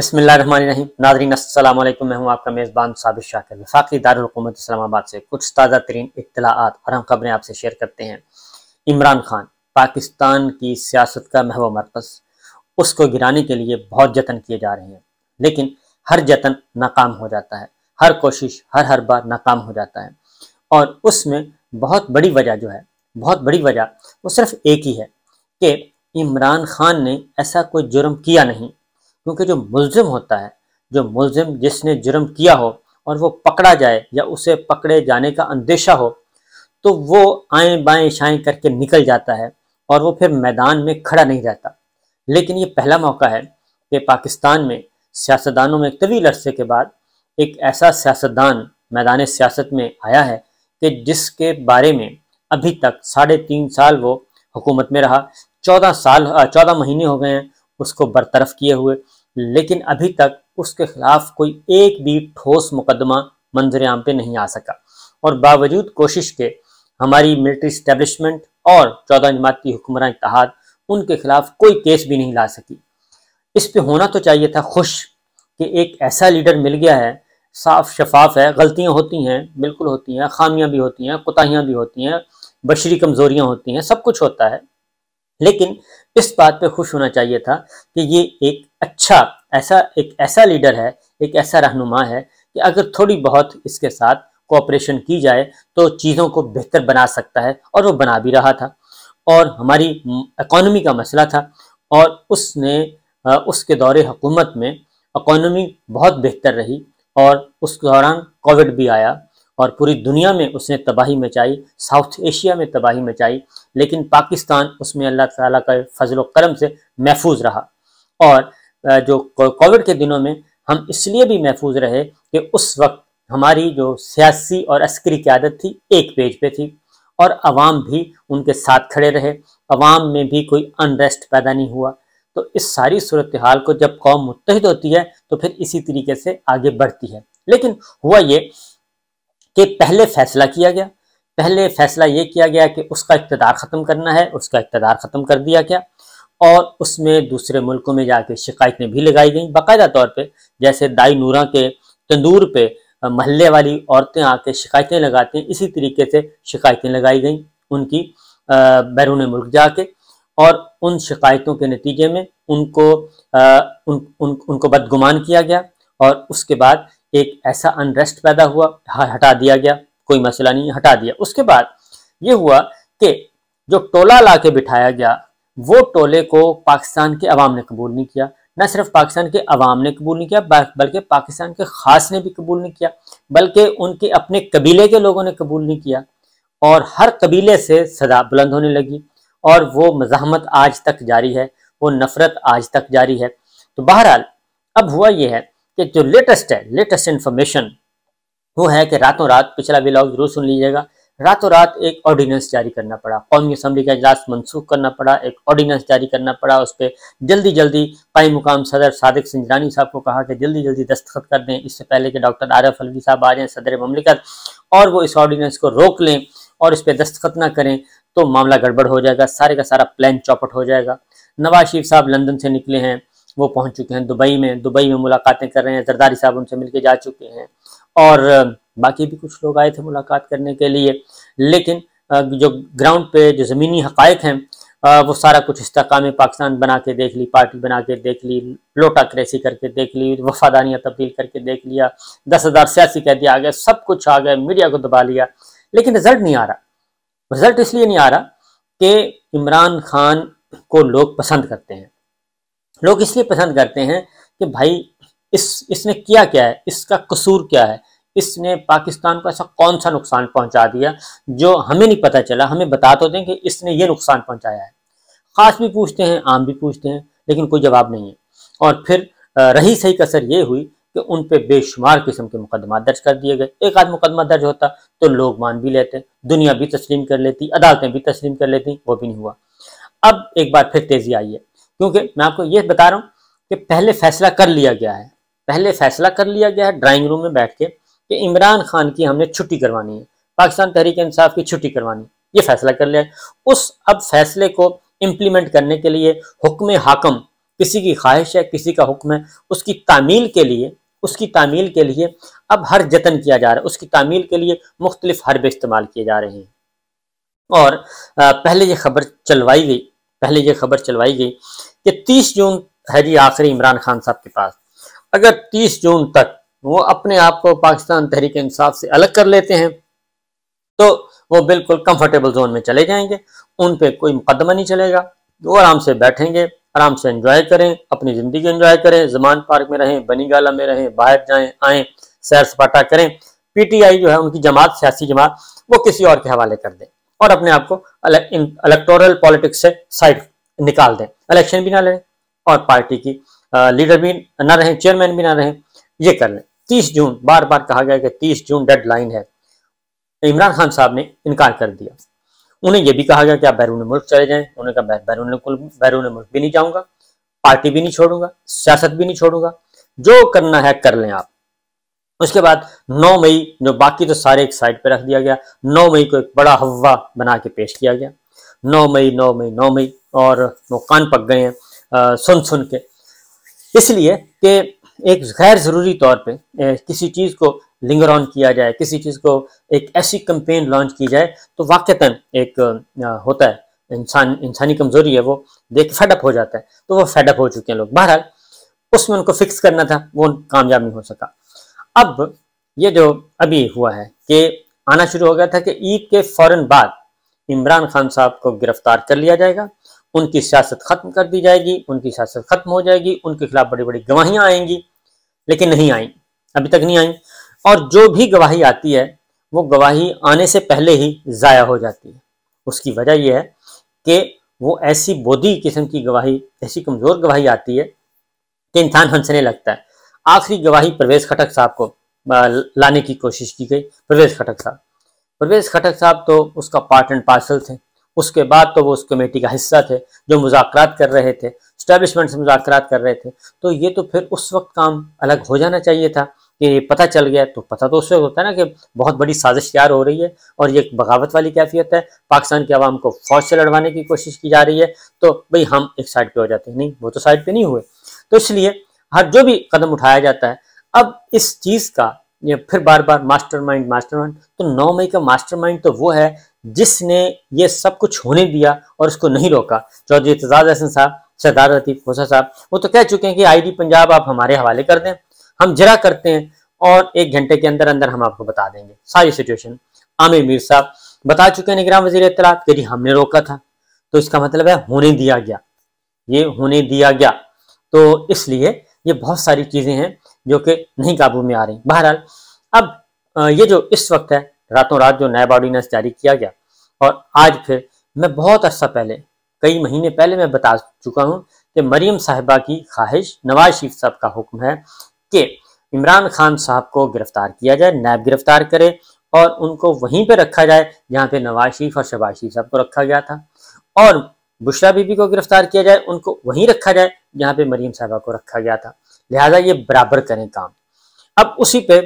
बिसमीम नाजरीन असलम मैं हूं आपका मेज़बान साबिर शाकिर वफाकी दारकूमत इस्लामाबाद से कुछ ताज़ा तरीन इतलात और हम खबरें आपसे शेयर करते हैं इमरान खान पाकिस्तान की सियासत का महव मरकज़ उसको गिराने के लिए बहुत जतन किए जा रहे हैं लेकिन हर जतन नाकाम हो जाता है हर कोशिश हर हर बार नाकाम हो जाता है और उसमें बहुत बड़ी वजह जो है बहुत बड़ी वजह वो सिर्फ एक ही है कि इमरान खान ने ऐसा कोई जुर्म किया नहीं क्योंकि जो मुलजिम होता है जो मुलजिम जिसने जुर्म किया हो और वो पकड़ा जाए या उसे पकड़े जाने का अंदेशा हो तो वो आए बाएं शाएँ करके निकल जाता है और वो फिर मैदान में खड़ा नहीं रहता लेकिन ये पहला मौका है कि पाकिस्तान में सियासतदानों में तवील अरसे के बाद एक ऐसा सियासतदान मैदान सियासत में आया है कि जिसके बारे में अभी तक साढ़े तीन साल वो हुकूमत में रहा चौदह साल चौदह महीने हो गए हैं उसको बरतरफ किए हुए लेकिन अभी तक उसके खिलाफ कोई एक भी ठोस मुकदमा मंजर आम पे नहीं आ सका और बावजूद कोशिश के हमारी मिलिट्री स्टैब्लिशमेंट और चौदह जमाती हुक्मरान इतिहाद उनके खिलाफ कोई केस भी नहीं ला सकी इस पे होना तो चाहिए था खुश कि एक ऐसा लीडर मिल गया है साफ शफाफ है गलतियां होती हैं बिल्कुल होती हैं खामियां भी होती हैं कोताहियां भी होती हैं बशरी कमज़ोरियां होती हैं सब कुछ होता है लेकिन इस बात पे खुश होना चाहिए था कि ये एक अच्छा ऐसा एक ऐसा लीडर है एक ऐसा रहनुमा है कि अगर थोड़ी बहुत इसके साथ कोऑपरेशन की जाए तो चीज़ों को बेहतर बना सकता है और वो बना भी रहा था और हमारी इकोनॉमी का मसला था और उसने उसके दौरे हुकूमत में इकोनॉमी बहुत बेहतर रही और उस दौरान कोविड भी आया और पूरी दुनिया में उसने तबाही मचाई साउथ एशिया में तबाही मचाई लेकिन पाकिस्तान उसमें अल्लाह ताला का फजल करम से महफूज रहा और जो कोविड के दिनों में हम इसलिए भी महफूज रहे कि उस वक्त हमारी जो सियासी और अस्करी क्यादत थी एक पेज पे थी और अवाम भी उनके साथ खड़े रहे अवाम में भी कोई अनरेस्ट पैदा नहीं हुआ तो इस सारी सूरत हाल को जब कौम मुतहद होती है तो फिर इसी तरीके से आगे बढ़ती है लेकिन हुआ ये कि पहले फैसला किया गया पहले फैसला ये किया गया कि उसका इकतदार ख़त्म करना है उसका इकतदार ख़त्म कर दिया गया और उसमें दूसरे मुल्कों में जाके शिकायतें भी लगाई गई बाकायदा तौर पे जैसे दाई नूरा के तंदूर पे महल्ले वाली औरतें आके शिकायतें लगाती हैं इसी तरीके से शिकायतें लगाई गई उनकी बैरून मुल्क जाके और उन शिकायतों के नतीजे में उनको आ, उन, उन, उनको बदगुमान किया गया और उसके बाद एक ऐसा अनरेस्ट पैदा हुआ हटा दिया गया कोई मसला नहीं हटा दिया उसके बाद ये हुआ कि जो टोला ला के बिठाया गया वो टोले को पाकिस्तान के अवाम ने कबूल नहीं किया न सिर्फ पाकिस्तान के अवाम ने कबूल नहीं किया बल्कि पाकिस्तान के ख़ास ने भी कबूल नहीं किया बल्कि उनके अपने कबीले के लोगों ने कबूल नहीं किया और हर कबीले से सदा बुलंद होने लगी और वो मजामत आज तक जारी है वो नफ़रत आज तक जारी है तो बहरहाल अब हुआ यह है कि जो लेटेस्ट है लेटेस्ट इन्फॉर्मेशन वो है कि रातों रात पिछला ब्लॉग जरूर सुन लीजिएगा रातों रात एक ऑर्डिनेंस जारी करना पड़ा कौमी असम्बली का इजलास मनसूख करना पड़ा एक ऑर्डिनेंस जारी करना पड़ा उस पर जल्दी जल्दी पाई मुकाम सदर सादिक सिंजरानी साहब को कहा कि जल्दी जल्दी दस्तखत कर दें इससे पहले कि डॉक्टर आरफ अलवी साहब आ जाएं सदर ममलिकत और वो इस ऑर्डिनेंस को रोक लें और इस पर दस्तखत ना करें तो मामला गड़बड़ हो जाएगा सारे का सारा प्लान चौपट हो जाएगा नवाज शरीफ साहब लंदन से निकले हैं वो पहुंच चुके हैं दुबई में दुबई में मुलाकातें कर रहे हैं जरदारी साहब उनसे मिलके जा चुके हैं और बाकी भी कुछ लोग आए थे मुलाकात करने के लिए लेकिन जो ग्राउंड पे जो ज़मीनी हक़ हैं वो सारा कुछ इस्तेकाम पाकिस्तान बना के देख ली पार्टी बना के देख ली लोटा क्रेसी करके देख ली वफादारियाँ तब्दील करके देख लिया दस हज़ार सियासी कैदी आ गए सब कुछ आ गए मीडिया को दबा लिया लेकिन रिजल्ट नहीं आ रहा रिजल्ट इसलिए नहीं आ रहा कि इमरान खान को लोग पसंद करते हैं लोग इसलिए पसंद करते हैं कि भाई इस इसने किया क्या है इसका कसूर क्या है इसने पाकिस्तान को ऐसा कौन सा नुकसान पहुंचा दिया जो हमें नहीं पता चला हमें बता तो दें कि इसने ये नुकसान पहुंचाया है ख़ास भी पूछते हैं आम भी पूछते हैं लेकिन कोई जवाब नहीं है और फिर रही सही कसर ये हुई कि उन पर बेशुमार किस्म के मुकदमा दर्ज कर दिए गए एक आध मुकदमा दर्ज होता तो लोग मान भी लेते दुनिया भी तस्लीम कर लेती अदालतें भी तस्लीम कर लेती वो भी नहीं हुआ अब एक बार फिर तेज़ी आई है क्योंकि मैं आपको ये बता रहा हूँ कि पहले फैसला कर लिया गया है पहले फैसला कर लिया गया है ड्राइंग रूम में बैठ के कि इमरान खान की हमने छुट्टी करवानी है पाकिस्तान तहरीक इंसाफ की छुट्टी करवानी ये फैसला कर लिया है उस अब फैसले को इम्प्लीमेंट करने के लिए हुक्म हाकम किसी की ख्वाहिश है किसी का हुक्म है उसकी तामील के लिए उसकी तामील के लिए अब हर जतन किया जा रहा है उसकी तामील के लिए मुख्तलिफ हरबे इस्तेमाल किए जा रहे हैं और पहले ये खबर चलवाई गई पहले ये खबर चलवाई गई कि 30 जून है जी आखिरी इमरान खान साहब के पास अगर 30 जून तक वो अपने आप को पाकिस्तान तहरीक इंसाफ से अलग कर लेते हैं तो वो बिल्कुल कंफर्टेबल जोन में चले जाएंगे उन पर कोई मुकदमा नहीं चलेगा वो आराम से बैठेंगे आराम से एंजॉय करें अपनी ज़िंदगी एंजॉय करें जमान पार्क में रहें बनीगाला में रहें बाहर जाएं आए सैर सपाटा करें पीटीआई जो है उनकी जमात सियासी जमात वो किसी और के हवाले कर दें और अपने आप को अलेक्टोरल इलेक्टोरल पॉलिटिक्स से साइड निकाल दें इलेक्शन भी ना लड़ें और पार्टी की लीडर भी ना रहें चेयरमैन भी ना रहें ये कर लें तीस जून बार बार कहा गया कि तीस जून डेड है इमरान खान साहब ने इनकार कर दिया उन्हें यह भी कहा गया कि आप बैरून मुल्क चले जाएं उन्होंने कहा बैरून बैरून मुल्क भी नहीं जाऊंगा पार्टी भी नहीं छोड़ूंगा सियासत भी नहीं छोड़ूंगा जो करना है कर लें आप उसके बाद 9 मई जो बाकी तो सारे एक साइड पर रख दिया गया 9 मई को एक बड़ा हवा बना के पेश किया गया नौ मई नौ मई नौ मई और वो कान पक गए हैं सुन सुन के इसलिए कि एक गैर ज़रूरी तौर पे किसी चीज़ को लिंगर ऑन किया जाए किसी चीज़ को एक ऐसी कंपेन लॉन्च की जाए तो वाक़ता एक होता है इंसान इंसानी कमज़ोरी है वो देख फैडअप हो जाता है तो वो फैडअप हो चुके हैं लोग बहरहाल उसमें उनको फिक्स करना था वो कामयाब नहीं हो सका अब ये जो अभी हुआ है कि आना शुरू हो गया था कि ईद के फौरन बाद इमरान खान साहब को गिरफ्तार कर लिया जाएगा उनकी सियासत खत्म कर दी जाएगी उनकी सियासत खत्म हो जाएगी उनके खिलाफ बड़ी बड़ी गवाहियां आएंगी लेकिन नहीं आई अभी तक नहीं आई और जो भी गवाही आती है वो गवाही आने से पहले ही ज़ाया हो जाती है उसकी वजह यह है कि वो ऐसी बोधी किस्म की गवाही ऐसी कमज़ोर गवाही आती है कि इंसान हंसने लगता है आखिरी गवाही प्रवेश खटक साहब को लाने की कोशिश की गई प्रवेश खटक साहब परवेज खटक साहब तो उसका पार्ट एंड पार्सल थे उसके बाद तो वो उस कमेटी का हिस्सा थे जो मुजाकर कर रहे थे स्टैब्लिशमेंट से मुजाकर कर रहे थे तो ये तो फिर उस वक्त काम अलग हो जाना चाहिए था कि पता चल गया तो पता तो उस वक्त होता है ना कि बहुत बड़ी साजिश तैयार हो रही है और ये एक बगावत वाली कैफियत है पाकिस्तान की आवाम को फौज से लड़वाने की कोशिश की जा रही है तो भाई हम एक साइड पे हो जाते हैं नहीं वो तो साइड पे नहीं हुए तो इसलिए हर जो भी कदम उठाया जाता है अब इस चीज़ का फिर बार बार मास्टरमाइंड मास्टरमाइंड तो नौ मई का मास्टरमाइंड तो वो है जिसने ये सब कुछ होने दिया और उसको नहीं रोका चौधरी एतजाज हसन साहब सरदार लतीफ खोसा साहब वो तो कह चुके हैं कि आईडी पंजाब आप हमारे हवाले कर दें हम जरा करते हैं और एक घंटे के अंदर अंदर हम आपको बता देंगे सारी सिचुएशन आमिर मीर साहब बता चुके हैं निगरान वजी इतलात के हमने रोका था तो इसका मतलब है होने दिया गया ये होने दिया गया तो इसलिए ये बहुत सारी चीज़ें हैं जो कि नहीं काबू में आ रही बहरहाल अब ये जो इस वक्त है रातों रात जो नैब ऑर्डिनेंस जारी किया गया और आज फिर मैं बहुत अर्सा पहले कई महीने पहले मैं बता चुका हूँ कि मरीम साहिबा की ख्वाहिश नवाज शरीफ साहब का हुक्म है कि इमरान खान साहब को गिरफ्तार किया जाए नैब गिरफ्तार करे और उनको वहीं पर रखा जाए जहाँ पे नवाज शरीफ और शहबाज शरीफ साहब को रखा गया था और बुशरा बीबी को गिरफ्तार किया जाए उनको वहीं रखा जाए जहाँ पे मरीम साहबा को रखा गया था लिहाजा ये बराबर करें काम अब उसी पे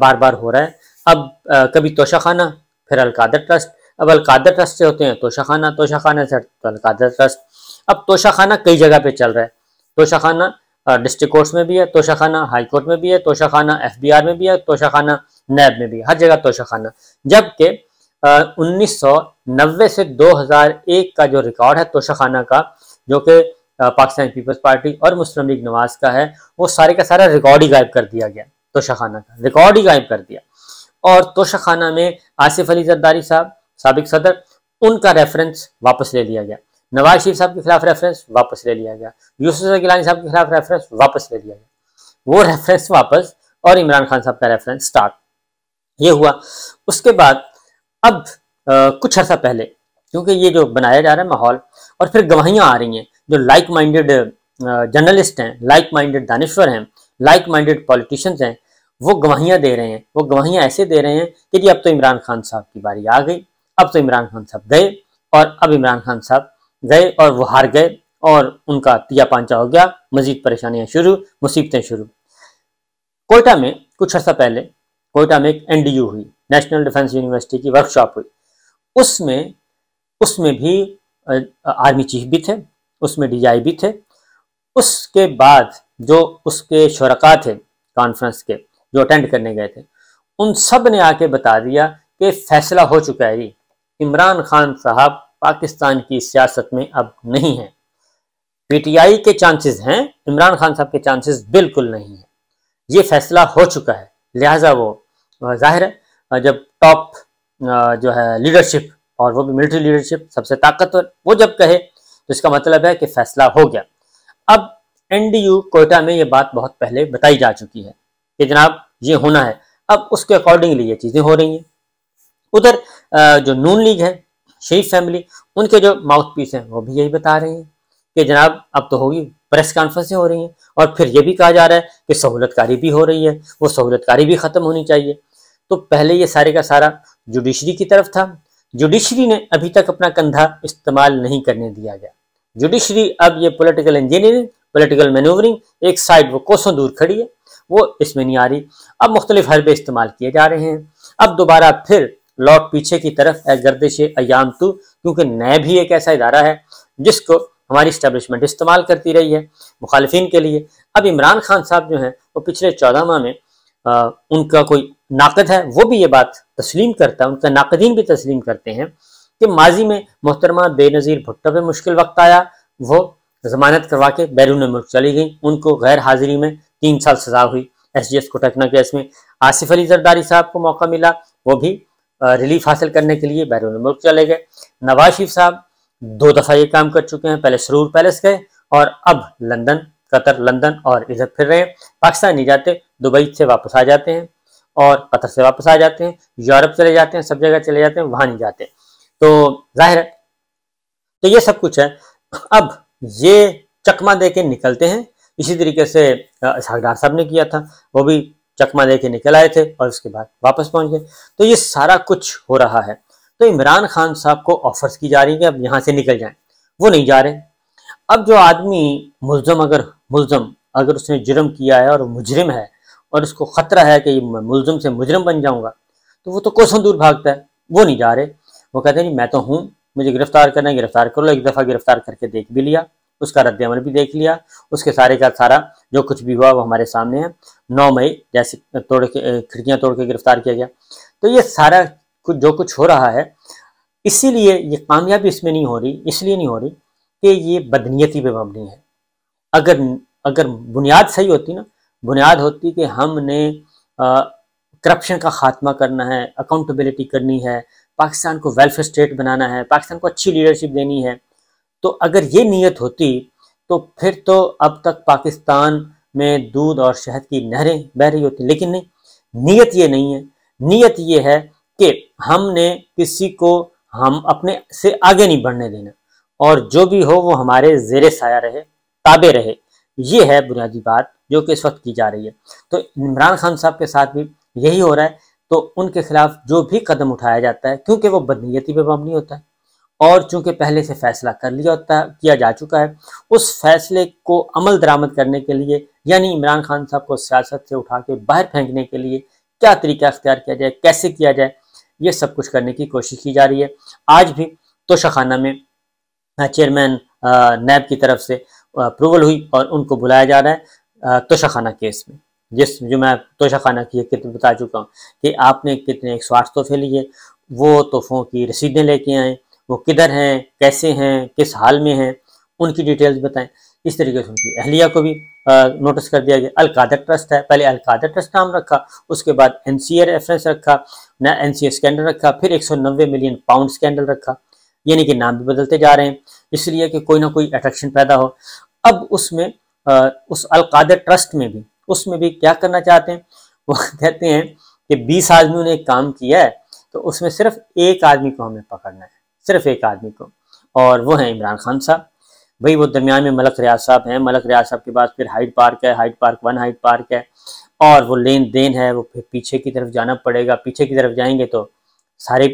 बार बार हो रहा है अब कभी तोशा खाना फिर अलकादर ट्रस्ट अब अलकादर ट्रस्ट से होते हैं तोशा खाना तोशा खाना से तो अलकादर ट्रस्ट अब तोशा खाना कई जगह पे चल रहा है तोशा खाना डिस्ट्रिक्ट कोर्ट्स में भी है तोशा खाना हाई कोर्ट में भी है तोशा खाना एफ बी आर में भी है तोशा खाना नैब में भी है हर जगह तोशा खाना जबकि उन्नीस सौ नब्बे से दो हजार एक का जो रिकॉर्ड है तोशा खाना का जो कि पाकिस्तान पीपल्स पार्टी और मुस्लिम लीग नवाज का है वो सारे का सारा रिकॉर्ड ही गायब कर दिया गया तोशाखाना का रिकॉर्ड ही गायब कर दिया और तोशाखाना में आसिफ अली जरदारी साहब सबक सदर उनका रेफरेंस वापस ले लिया गया नवाज शरीफ साहब के खिलाफ रेफरेंस वापस ले लिया गया यूसुफ गिलानी साहब के खिलाफ रेफरेंस वापस ले लिया गया वो रेफरेंस वापस और इमरान खान साहब का रेफरेंस स्टार्ट ये हुआ उसके बाद अब आ, कुछ अर्सा पहले क्योंकि ये जो बनाया जा रहा है माहौल और फिर गवाहियाँ आ रही हैं जो लाइक माइंडेड जर्नलिस्ट हैं लाइक माइंडेड दानश्वर हैं लाइक माइंडेड पॉलिटिशियंस हैं वो गवाहियाँ दे रहे हैं वो गवाहियाँ ऐसे दे रहे हैं कि जी अब तो इमरान खान साहब की बारी आ गई अब तो इमरान खान साहब गए और अब इमरान खान साहब गए और वो हार गए और उनका तिया पांचा हो गया मजीद परेशानियां शुरू मुसीबतें शुरू कोयटा में कुछ अर्सा पहले कोयटा में एक एनडीयू हुई नेशनल डिफेंस यूनिवर्सिटी की वर्कशॉप हुई उसमें उसमें भी आर्मी चीफ भी थे उसमें आई भी थे उसके बाद जो उसके शुरा थे कॉन्फ्रेंस के जो अटेंड करने गए थे उन सब ने आके बता दिया कि फैसला हो चुका है जी इमरान खान साहब पाकिस्तान की सियासत में अब नहीं टी पीटीआई के चांसेस हैं इमरान खान साहब के चांसेस बिल्कुल नहीं हैं ये फैसला हो चुका है लिहाजा वो जाहिर है जब टॉप जो है लीडरशिप और वो भी मिलिट्री लीडरशिप सबसे ताकतवर वो जब कहे तो इसका मतलब है कि फैसला हो गया अब एनडीयू कोयटा में ये बात बहुत पहले बताई जा चुकी है कि जनाब ये होना है अब उसके अकॉर्डिंगली ये चीज़ें हो रही हैं उधर जो नून लीग है शरीफ फैमिली उनके जो माउथ पीस हैं वो भी यही बता रहे हैं कि जनाब अब तो होगी प्रेस कॉन्फ्रेंसें हो रही हैं और फिर ये भी कहा जा रहा है कि सहूलतकारी भी हो रही है वो सहूलतकारी भी ख़त्म होनी चाहिए तो पहले ये सारे का सारा जुडिशरी की तरफ था जुडिशरी ने अभी तक अपना कंधा इस्तेमाल नहीं करने दिया गया जुडिशरी अब ये पॉलिटिकल इंजीनियरिंग पॉलिटिकल मैनूवरिंग एक साइड वो कोसों दूर खड़ी है वो इसमें नहीं आ रही अब मुख्तलिफ हरबे इस्तेमाल किए जा रहे हैं अब दोबारा फिर लौट पीछे की तरफ ए गर्दिश अयाम तू क्योंकि नए भी एक ऐसा इदारा है जिसको हमारी इस्टेबलिशमेंट इस्तेमाल करती रही है मुखालफी के लिए अब इमरान खान साहब जो हैं वो पिछले चौदह माह में आ, उनका कोई नाकद है वो भी ये बात तस्लीम करता है उनका नाकदीन भी तस्लीम करते हैं कि माजी में मोहतरमा बेनज़ीर भुट्टो पे मुश्किल वक्त आया वो जमानत करवा के बैरून मुल्क चली गई उनको गैर हाजिरी में तीन साल सजा हुई S G S Cotecna case में आसिफ अली जरदारी साहब को मौका मिला वो भी रिलीफ हासिल करने के लिए बैरून मुल्क चले गए नवाज शरीफ साहब दो दफ़ा ये काम कर चुके हैं पहले सरूर पैलेस गए और अब लंदन कतर लंदन और इधर फिर रहे हैं पाकिस्तान नहीं जाते दुबई से वापस आ जाते हैं और कतर से वापस आ जाते हैं यूरोप चले जाते हैं सब जगह चले जाते हैं वहाँ नहीं जाते तो जाहिर है तो ये सब कुछ है अब ये चकमा दे के निकलते हैं इसी तरीके से सागदार साहब ने किया था वो भी चकमा दे के निकल आए थे और उसके बाद वापस पहुंच गए तो ये सारा कुछ हो रहा है तो इमरान खान साहब को ऑफर्स की जा रही है कि अब यहाँ से निकल जाए वो नहीं जा रहे अब जो आदमी मुलजम अगर मुलजम अगर उसने जुर्म किया है और मुजरिम है और उसको ख़तरा है कि मुलजम से मुजरम बन जाऊंगा तो वो तो कोसों दूर भागता है वो नहीं जा रहे वो कहते हैं जी मैं तो हूँ मुझे गिरफ्तार करना है गिरफ्तार कर लो एक दफ़ा गिरफ्तार करके देख भी लिया उसका रद्द अमल भी देख लिया उसके सारे का सारा जो कुछ भी हुआ वो हमारे सामने है नौ मई जैसे तोड़ के खिड़कियाँ तोड़ के गिरफ्तार किया गया तो ये सारा कुछ जो कुछ हो रहा है इसीलिए ये कामयाबी इसमें नहीं हो रही इसलिए नहीं हो रही कि ये बदनीयती पे मबनी है अगर अगर बुनियाद सही होती ना बुनियाद होती कि हमने करप्शन का खात्मा करना है अकाउंटेबिलिटी करनी है पाकिस्तान को वेलफेयर स्टेट बनाना है पाकिस्तान को अच्छी लीडरशिप देनी है तो अगर ये नीयत होती तो फिर तो अब तक पाकिस्तान में दूध और शहद की नहरें बह रही होती लेकिन नहीं नीयत ये नहीं है नीयत ये है कि हमने किसी को हम अपने से आगे नहीं बढ़ने देना और जो भी हो वो हमारे जेर साया रहे ताबे रहे ये है बुनियादी बात जो कि इस वक्त की जा रही है तो इमरान खान साहब के साथ भी यही हो रहा है तो उनके खिलाफ जो भी कदम उठाया जाता है क्योंकि वो बदनीयती पर मबनी होता है और चूंकि पहले से फैसला कर लिया होता किया जा चुका है उस फैसले को अमल दरामद करने के लिए यानी इमरान खान साहब को सियासत से उठा के बाहर फेंकने के लिए क्या तरीका अख्तियार किया जाए कैसे किया जाए ये सब कुछ करने की कोशिश की जा रही है आज भी तोशाखाना में चेयरमैन नैब की तरफ से अप्रूवल हुई और उनको बुलाया जा रहा है तोशाखाना केस में जिस जो मैं तोशा खाना की कितने बता चुका हूँ कि आपने कितने एक सौ आठ तोहफे लिए वो तोहफ़ों की रसीदें लेके आए वो किधर हैं कैसे हैं किस हाल में हैं उनकी डिटेल्स बताएं इस तरीके से उनकी अहलिया को भी आ, नोटिस कर दिया गया अलकादर ट्रस्ट है पहले अलकादर ट्रस्ट नाम रखा उसके बाद एन रेफरेंस रखा ना एन स्कैंडल रखा फिर एक मिलियन पाउंड स्कैंडल रखा यानी कि नाम भी बदलते जा रहे हैं इसलिए कि कोई ना कोई अट्रैक्शन पैदा हो अब उसमें उस अलकादर ट्रस्ट में भी उसमें भी क्या करना चाहते हैं वो कहते हैं कि बीस आदमियों ने एक काम किया है तो उसमें सिर्फ एक आदमी को हमें पकड़ना है सिर्फ एक आदमी को और वो हैं इमरान खान साहब भाई वो दरमियान में मलक रियाज साहब हैं मलक रियाज साहब के बाद फिर हाइट पार्क है Hyde Park one Hyde Park है और वो लेन देन है वो फिर पीछे की तरफ जाना पड़ेगा पीछे की तरफ जाएंगे तो सारे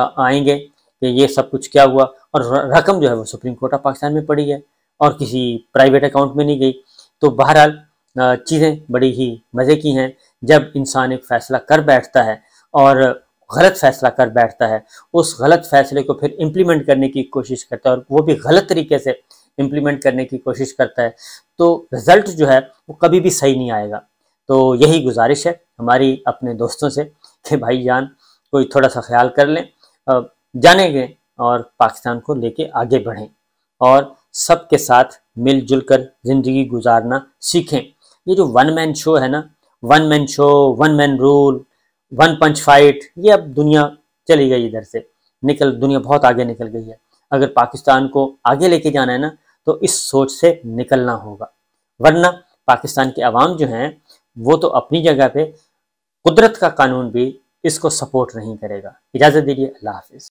आएंगे कि ये सब कुछ क्या हुआ और रकम जो है वो सुप्रीम कोर्ट ऑफ पाकिस्तान में पड़ी है और किसी प्राइवेट अकाउंट में नहीं गई तो बहरहाल चीज़ें बड़ी ही मज़े की हैं जब इंसान एक फ़ैसला कर बैठता है और गलत फ़ैसला कर बैठता है उस गलत फ़ैसले को फिर इम्प्लीमेंट करने की कोशिश करता है और वो भी गलत तरीके से इम्प्लीमेंट करने की कोशिश करता है तो रिज़ल्ट जो है वो कभी भी सही नहीं आएगा तो यही गुजारिश है हमारी अपने दोस्तों से कि भाई जान कोई थोड़ा सा ख्याल कर लें जानेंगे और पाकिस्तान को लेके आगे बढ़ें और सबके साथ मिलजुल कर ज़िंदगी गुजारना सीखें ये जो वन मैन शो है ना one man show one man rule one punch fight ये अब दुनिया चली गई इधर से निकल दुनिया बहुत आगे निकल गई है अगर पाकिस्तान को आगे लेके जाना है ना तो इस सोच से निकलना होगा वरना पाकिस्तान के अवाम जो हैं वो तो अपनी जगह पे कुदरत का कानून भी इसको सपोर्ट नहीं करेगा इजाज़त दीजिए अल्लाह हाफिज़